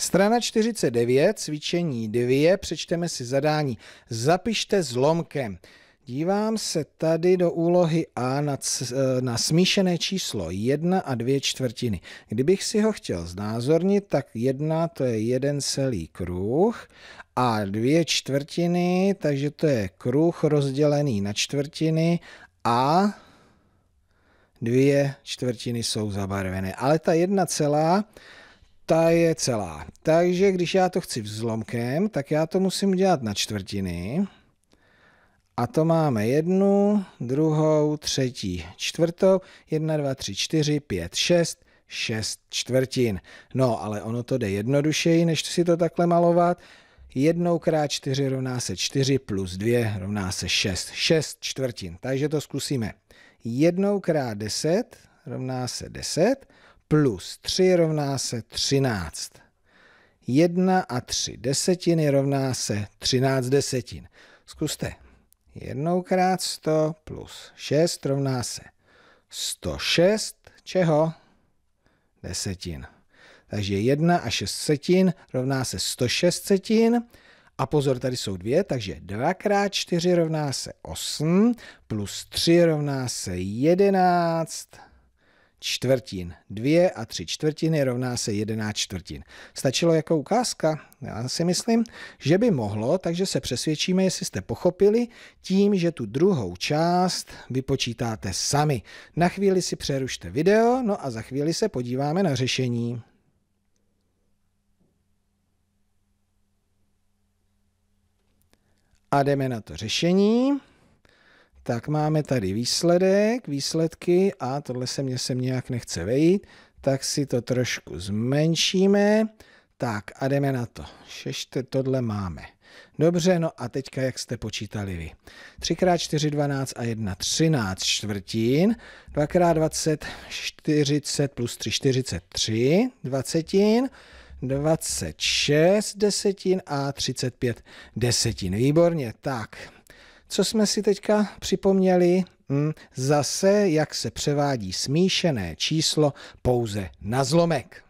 Strana 49, cvičení 2, přečteme si zadání. Zapište zlomkem. Dívám se tady do úlohy A na, e, na smíšené číslo 1 a 2 čtvrtiny. Kdybych si ho chtěl znázornit, tak 1 to je jeden celý kruh a 2 čtvrtiny, takže to je kruh rozdělený na čtvrtiny a dvě čtvrtiny jsou zabarvené. Ale ta jedna celá ta je celá. Takže když já to chci vzlomkem, tak já to musím udělat na čtvrtiny. A to máme jednu, druhou, třetí, čtvrtou, jedna, dva, tři, čtyři, pět, šest, šest čtvrtin. No, ale ono to jde jednodušeji, než si to takhle malovat. Jednou krát čtyři rovná se čtyři plus dvě rovná se šest. Šest čtvrtin. Takže to zkusíme. Jednou krát deset rovná se 10 plus 3 rovná se 13. 1 a 3 desetiny rovná se 13 desetin. Zkuste. Jednoukrát 100 plus 6 rovná se 106 čeho? Desetin. Takže 1 a 6 setin rovná se 106 setin. A pozor, tady jsou dvě, takže 2 krát 4 rovná se 8, plus 3 rovná se 11 čtvrtin. Dvě a tři čtvrtiny rovná se jedená čtvrtin. Stačilo jako ukázka? Já si myslím, že by mohlo, takže se přesvědčíme, jestli jste pochopili, tím, že tu druhou část vypočítáte sami. Na chvíli si přerušte video, no a za chvíli se podíváme na řešení. A jdeme na to řešení. Tak máme tady výsledek, výsledky a tohle se mě sem nějak nechce vejít, tak si to trošku zmenšíme. Tak a jdeme na to. Šešte, tohle máme. Dobře, no a teďka jak jste počítali vy. 3x4, 12 a 1, 13 čtvrtin, 2x20, 40 plus 3, 43 dvacetin, 26 desetin a 35 desetin. Výborně, tak co jsme si teďka připomněli? Hm, zase, jak se převádí smíšené číslo pouze na zlomek.